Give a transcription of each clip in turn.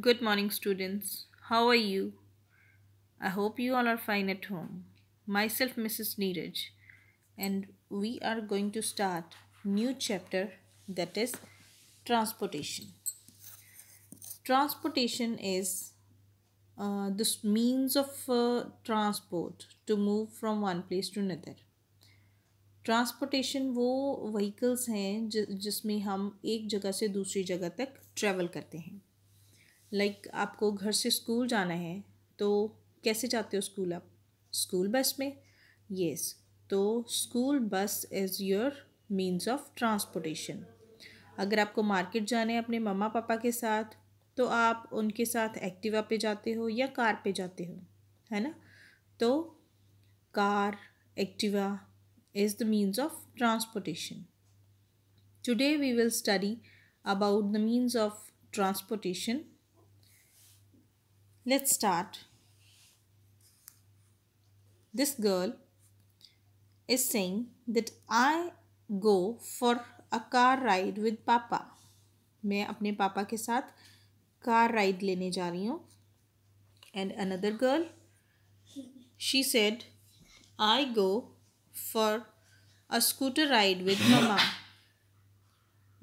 Good morning, students. How are you? I hope you all are fine at home. Myself, Mrs. Neeraj, and we are going to start new chapter that is transportation. Transportation is uh, the means of uh, transport to move from one place to another. Transportation वो vehicles हैं जिसमें हम एक जगह से दूसरी जगह तक ट्रैवल करते हैं लाइक like, आपको घर से स्कूल जाना है तो कैसे जाते हो स्कूल आप स्कूल बस में येस तो school bus is your means of transportation अगर आपको मार्केट जाना है अपने मम्मा पापा के साथ तो आप उनके साथ एक्टिवा पे जाते हो या कार पे जाते हो है ना तो car Activa is the means of transportation today we will study about the means of transportation Let's start. This girl is saying that I go for a car ride with papa. मैं अपने पापा के साथ car ride लेने जा रही हूँ and another girl she said I go for a scooter ride with mama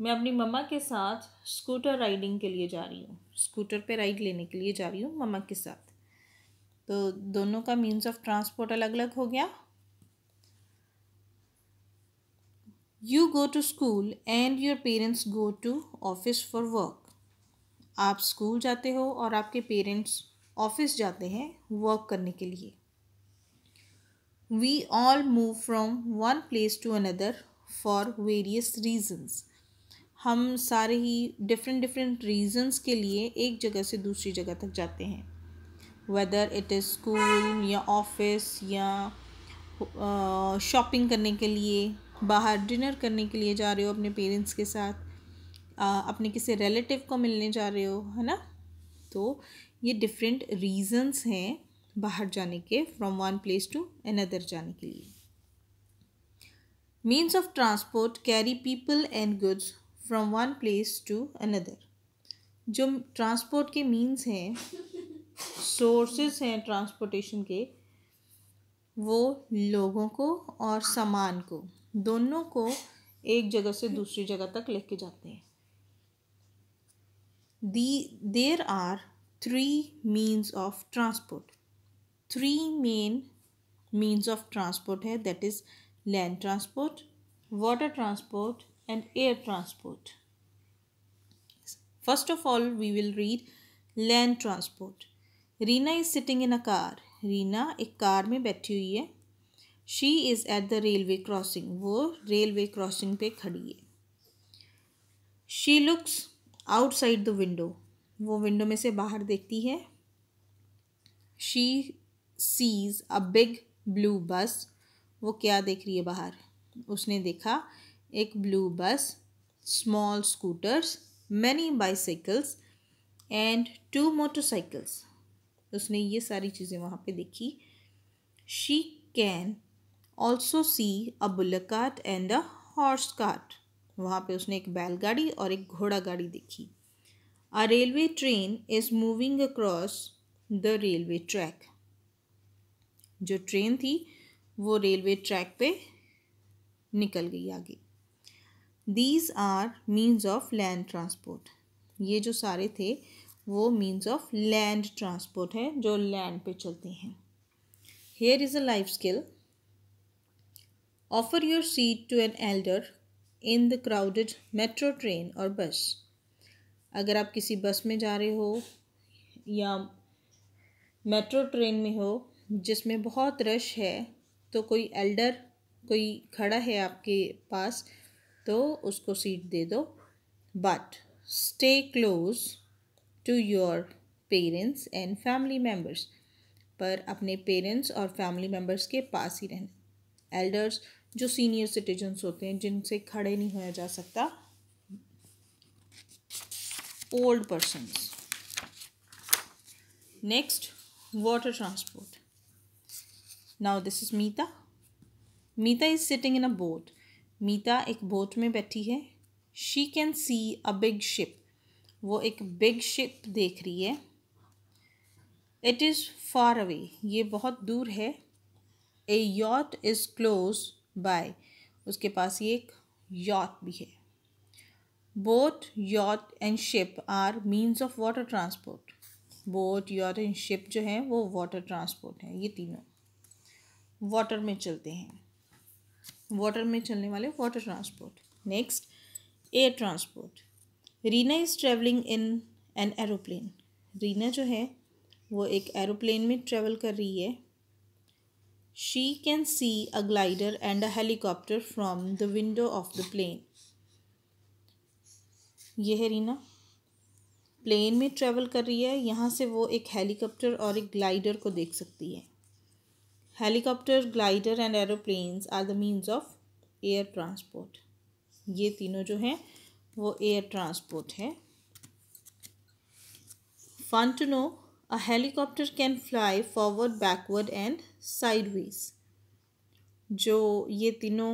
मैं अपनी मम्मा के साथ स्कूटर राइडिंग के लिए जा रही हूँ स्कूटर पे राइड लेने के लिए जा रही हूँ मम्मा के साथ तो दोनों का मीन्स ऑफ ट्रांसपोर्ट अलग अलग हो गया you go to school and your parents go to office for work आप स्कूल जाते हो और आपके पेरेंट्स ऑफिस जाते हैं वर्क करने के लिए we all move from one place to another for various reasons हम सारे ही डिफरेंट डिफरेंट रीजंस के लिए एक जगह से दूसरी जगह तक जाते हैं वेदर इट इज़ स्कूल या ऑफिस या शॉपिंग करने के लिए बाहर डिनर करने के लिए जा रहे हो अपने पेरेंट्स के साथ आ, अपने किसी रिलेटिव को मिलने जा रहे हो है ना तो ये डिफरेंट रीजंस हैं बाहर जाने के from one place to another जाने के लिए means of transport carry people and goods from one place to another जो ट्रांसपोर्ट के मीन्स हैं सोर्सेस हैं ट्रांसपोर्टेशन के वो लोगों को और सामान को दोनों को एक जगह से दूसरी जगह तक लेके जाते हैं the there are three means of transport three main means of transport है that is land transport water transport and air transport. First of all, we will read land transport. Rina is sitting in a car. Reena एक car में बैठी हुई है she is at the railway crossing वो railway crossing पे खड़ी है she looks outside the window वो विंडो में से बाहर देखती है she sees a big blue bus वो क्या देख रही है बाहर उसने देखा एक blue bus small scooters many bicycles and two motorcycles उसने ये सारी चीज़ें वहाँ पे देखी she can also see a bullock cart and a horse cart वहाँ पे उसने एक बैलगाड़ी और एक घोड़ा गाड़ी देखी a railway train is moving across the railway track जो ट्रेन थी वो रेलवे ट्रैक पे निकल गई आगे these are means of land transport ये जो सारे थे वो मीन्स ऑफ लैंड ट्रांसपोर्ट है जो लैंड पे चलते हैं here is a life skill offer your seat to an elder in the crowded metro train और बस अगर आप किसी बस में जा रहे हो या मेट्रो ट्रेन में हो जिसमें बहुत रश है तो कोई एल्डर कोई खड़ा है आपके पास तो उसको सीट दे दो but stay close to your parents and family members पर अपने पेरेंट्स और फैमिली मेम्बर्स के पास ही रहना एल्डर्स जो सीनियर सिटीजन्स होते हैं जिनसे खड़े नहीं होया जा सकता old persons next water transport now this is Meeta Meeta is sitting in a boat Meeta एक बोट में बैठी है she can see a big ship वो एक बिग शिप देख रही है इट इज़ फार अवे ये बहुत दूर है a yacht is close by उसके पास ये एक यॉट भी है boat yacht and ship are means of water transport boat yacht and ship जो है वो वाटर ट्रांसपोर्ट है ये तीनों वाटर में चलते हैं वाटर में चलने वाले water transport next air transport Reena is travelling in an aeroplane Reena जो है वो एक एरोप्लेन में ट्रेवल कर रही है she can see a glider and a helicopter from the window of the plane ये है रीना प्लेन में ट्रेवल कर रही है यहाँ से वो एक हेलीकॉप्टर और एक ग्लाइडर को देख सकती है helicopter glider and aeroplanes are the means of air transport ये तीनों जो हैं वो एयर ट्रांसपोर्ट है fun to know a helicopter can fly forward backward and sideways जो ये तीनों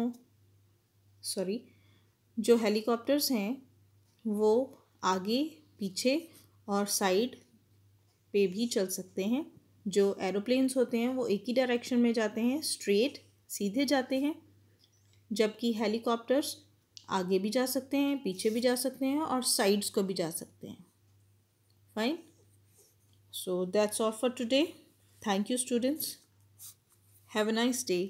सॉरी जो हेलीकॉप्टर्स हैं वो आगे पीछे और साइड पे भी चल सकते हैं जो एरोप्लेन्स होते हैं वो एक ही डायरेक्शन में जाते हैं स्ट्रेट सीधे जाते हैं जबकि हेलीकॉप्टर्स आगे भी जा सकते हैं पीछे भी जा सकते हैं और साइड्स को भी जा सकते हैं fine so that's all for today thank you students have a nice day